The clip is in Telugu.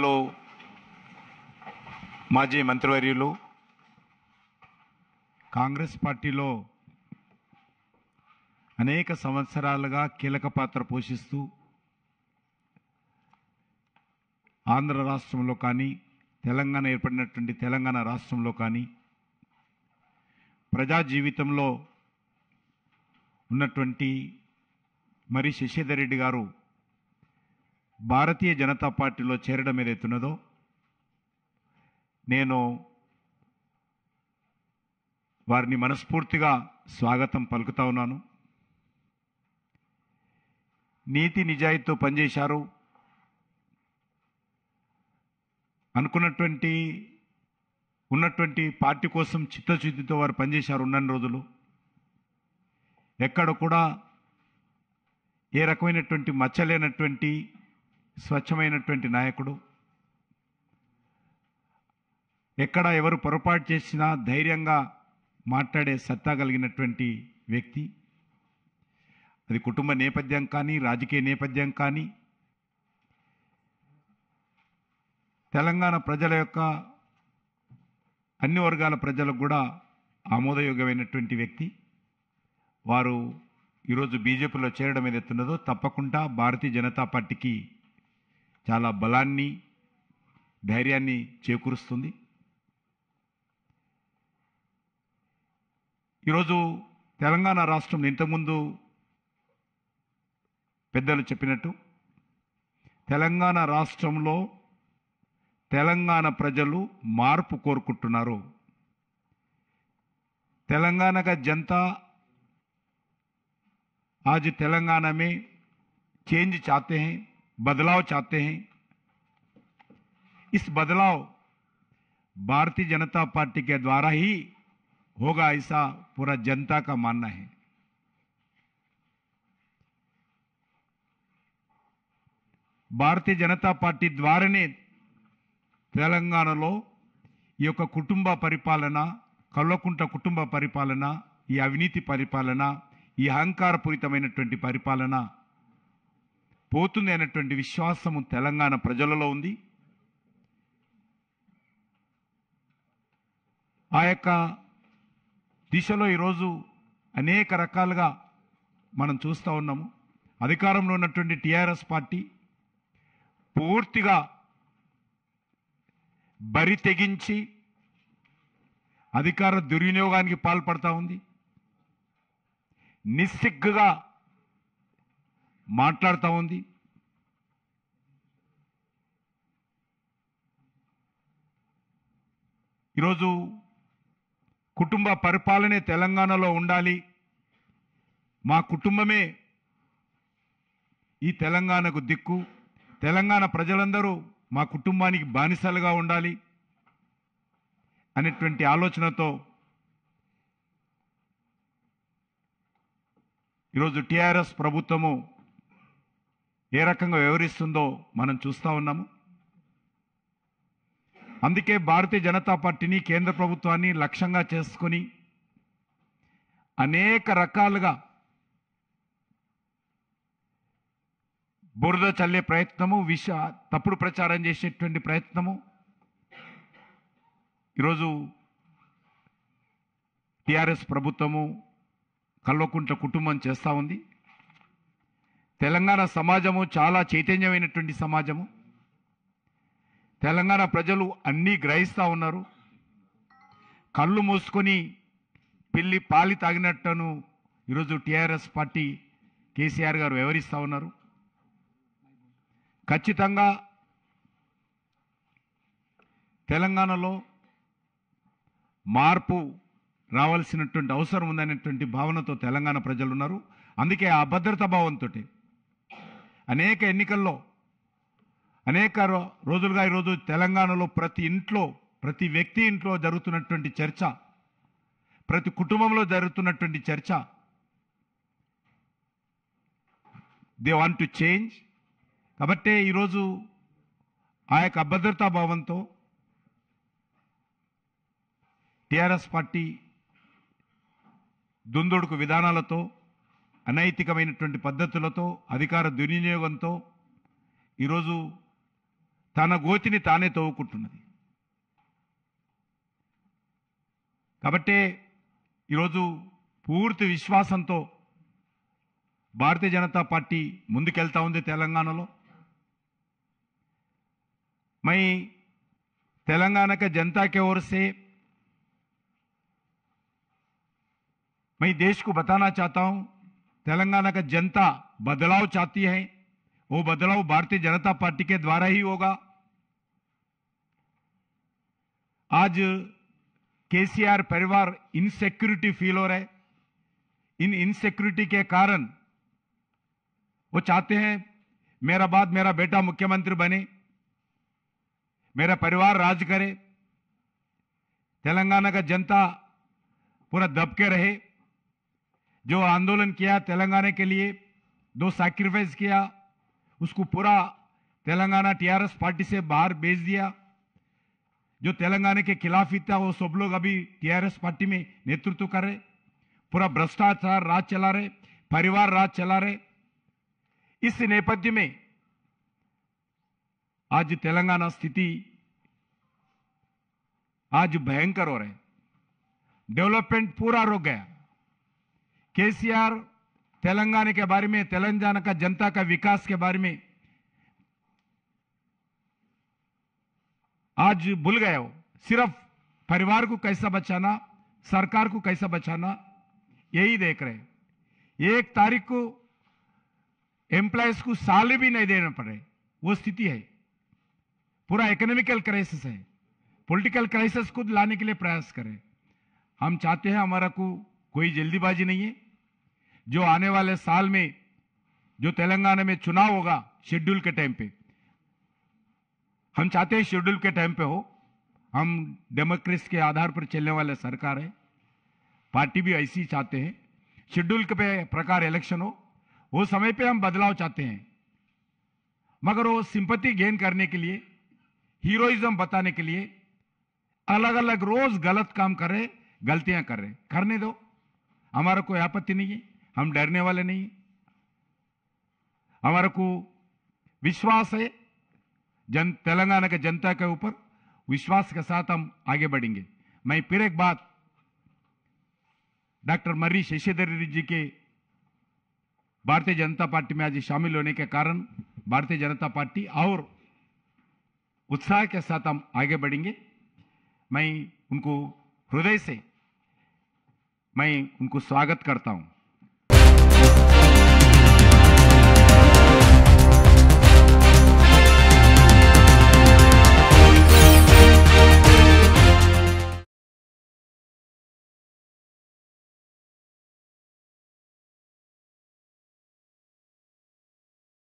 జిల్లాలో మాజీ మంత్రివర్యులు కాంగ్రెస్ పార్టీలో అనేక సంవత్సరాలుగా కీలక పాత్ర పోషిస్తూ ఆంధ్ర రాష్ట్రంలో కానీ తెలంగాణ ఏర్పడినటువంటి తెలంగాణ రాష్ట్రంలో కానీ ప్రజా జీవితంలో ఉన్నటువంటి మరి శశిధర్ రెడ్డి గారు భారతీయ జనతా పార్టీలో చేరడం ఏదైతున్నదో నేను వారిని మనస్ఫూర్తిగా స్వాగతం పలుకుతా ఉన్నాను నీతి నిజాయితీతో పనిచేశారు అనుకున్నటువంటి ఉన్నటువంటి పార్టీ కోసం చిత్తశుద్ధితో వారు పనిచేశారు ఉన్న రోజులు ఎక్కడ కూడా ఏ రకమైనటువంటి మచ్చలేనటువంటి స్వచ్ఛమైనటువంటి నాయకుడు ఎక్కడ ఎవరు పొరపాటు చేసినా ధైర్యంగా మాట్లాడే సత్తా కలిగినటువంటి వ్యక్తి అది కుటుంబ నేపథ్యం కానీ రాజకీయ నేపథ్యం కానీ తెలంగాణ ప్రజల యొక్క అన్ని వర్గాల ప్రజలకు కూడా ఆమోదయోగ్యమైనటువంటి వ్యక్తి వారు ఈరోజు బీజేపీలో చేరడం ఏదైతున్నదో తప్పకుండా భారతీయ జనతా పార్టీకి చాలా బలాన్ని ధైర్యాన్ని చేకూరుస్తుంది ఈరోజు తెలంగాణ రాష్ట్రం ఇంతకుముందు పెద్దలు చెప్పినట్టు తెలంగాణ రాష్ట్రంలో తెలంగాణ ప్రజలు మార్పు కోరుకుంటున్నారు తెలంగాణగా జనతా ఆజ్ తెలంగాణమే చేంజ్ చాతే बदलाव चाहते हैं इस बदलाव भारतीय जनता पार्टी के द्वारा ही होगा ऐसा पूरा जनता का मानना है భారతీయ జనతా పార్టీ ద్వారానే తెలంగాణలో ఈ యొక్క కుటుంబ పరిపాలన కల్వకుంట కుటుంబ పరిపాలన ఈ అవినీతి పరిపాలన ఈ అహంకారపూరితమైనటువంటి పరిపాలన పోతుంది అనేటువంటి విశ్వాసము తెలంగాణ ప్రజలలో ఉంది ఆ యొక్క దిశలో ఈరోజు అనేక రకాలుగా మనం చూస్తూ ఉన్నాము అధికారంలో ఉన్నటువంటి టీఆర్ఎస్ పార్టీ పూర్తిగా బరి తెగించి అధికార దుర్వినియోగానికి పాల్పడతా ఉంది నిస్సిగ్గుగా మాట్లాడుతూ ఉంది ఈరోజు కుటుంబ పరిపాలనే తెలంగాణలో ఉండాలి మా కుటుంబమే ఈ తెలంగాణకు దిక్కు తెలంగాణ ప్రజలందరూ మా కుటుంబానికి బానిసలుగా ఉండాలి అనేటువంటి ఆలోచనతో ఈరోజు టీఆర్ఎస్ ప్రభుత్వము ఏ రకంగా వ్యవహరిస్తుందో మనం చూస్తూ ఉన్నాము అందుకే భారతీయ జనతా పార్టీని కేంద్ర ప్రభుత్వాన్ని లక్ష్యంగా చేసుకొని అనేక రకాలుగా బురద చల్లే ప్రయత్నము విష తప్పుడు ప్రచారం చేసేటువంటి ప్రయత్నము ఈరోజు టిఆర్ఎస్ ప్రభుత్వము కల్వకుంట్ల కుటుంబం చేస్తూ ఉంది తెలంగాణ సమాజము చాలా చైతన్యమైనటువంటి సమాజము తెలంగాణ ప్రజలు అన్నీ గ్రహిస్తూ ఉన్నారు కళ్ళు మూసుకొని పిల్లి పాలి తాగినట్టును ఈరోజు టీఆర్ఎస్ పార్టీ కేసీఆర్ గారు వివరిస్తూ ఉన్నారు ఖచ్చితంగా తెలంగాణలో మార్పు రావాల్సినటువంటి అవసరం ఉందనేటువంటి భావనతో తెలంగాణ ప్రజలు ఉన్నారు అందుకే ఆ భద్రతా భావంతో అనేక ఎన్నికల్లో అనేక రోజులుగా ఈరోజు తెలంగాణలో ప్రతి ఇంట్లో ప్రతి వ్యక్తి ఇంట్లో జరుగుతున్నటువంటి చర్చ ప్రతి కుటుంబంలో జరుగుతున్నటువంటి చర్చ దే వాంట్ టు చేంజ్ కాబట్టి ఈరోజు ఆ యొక్క అభద్రతా భావంతో టీఆర్ఎస్ పార్టీ దుందుడుకు విధానాలతో అనైతికమైనటువంటి పద్ధతులతో అధికార దుర్వినియోగంతో ఈరోజు తన గోతిని తానే తవ్వుకుంటున్నది కాబట్టే ఈరోజు పూర్తి విశ్వాసంతో భారతీయ జనతా పార్టీ ముందుకెళ్తా ఉంది తెలంగాణలో మై తెలంగాణక జనతాకే జనతా మై దేశకు బతానా मैं तेलंगाना का जनता बदलाव चाहती है वो बदलाव भारतीय जनता पार्टी के द्वारा ही होगा आज केसीआर परिवार इनसेक्योरिटी फील हो रहे इन इनसेक्यूरिटी के कारण वो चाहते हैं मेरा बाद मेरा बेटा मुख्यमंत्री बने मेरा परिवार राज करे तेलंगाना का जनता पूरा दबके रहे जो आंदोलन किया तेलंगाना के लिए दो सैक्रिफाइस किया उसको पूरा तेलंगाना टीआरएस पार्टी से बाहर भेज दिया जो तेलंगाना के खिलाफ ही था वो सब लोग अभी टीआरएस पार्टी में नेतृत्व कर रहे पूरा भ्रष्टाचार राज चला रहे परिवार राज चला रहे इस नेपथ्य में आज तेलंगाना स्थिति आज भयंकर हो रहे डेवलपमेंट पूरा रुक गया केसीआर तेलंगाना के बारे में तेलंगाना का जनता का विकास के बारे में आज भूल गए हो सिर्फ परिवार को कैसा बचाना सरकार को कैसा बचाना यही देख रहे एक तारीख को एम्प्लॉयज को साल भी नहीं देना पड़े वो स्थिति है पूरा इकोनॉमिकल क्राइसिस है पॉलिटिकल क्राइसिस खुद लाने के लिए प्रयास करें हम चाहते हैं हमारा को कोई जल्दीबाजी नहीं है जो आने वाले साल में जो तेलंगाना में चुनाव होगा शेड्यूल के टाइम पे हम चाहते हैं शेड्यूल के टाइम पे हो हम डेमोक्रेसी के आधार पर चलने वाले सरकार है पार्टी भी ऐसी चाहते हैं शेड्यूल के प्रकार इलेक्शन हो वो समय पे हम बदलाव चाहते हैं मगर वो सिंपति गेन करने के लिए हीरोइज्म बताने के लिए अलग अलग रोज गलत काम कर रहे गलतियां कर रहे करने दो हमारा कोई आपत्ति नहीं है हम डरने वाले नहीं हमारे को विश्वास है जन तेलंगाना के जनता के ऊपर विश्वास के साथ हम आगे बढ़ेंगे मैं फिर एक बात डॉक्टर मर्री शशिधर जी के भारतीय जनता पार्टी में आज शामिल होने के कारण भारतीय जनता पार्टी और उत्साह के साथ हम आगे बढ़ेंगे मैं उनको हृदय से मैं उनको स्वागत करता हूं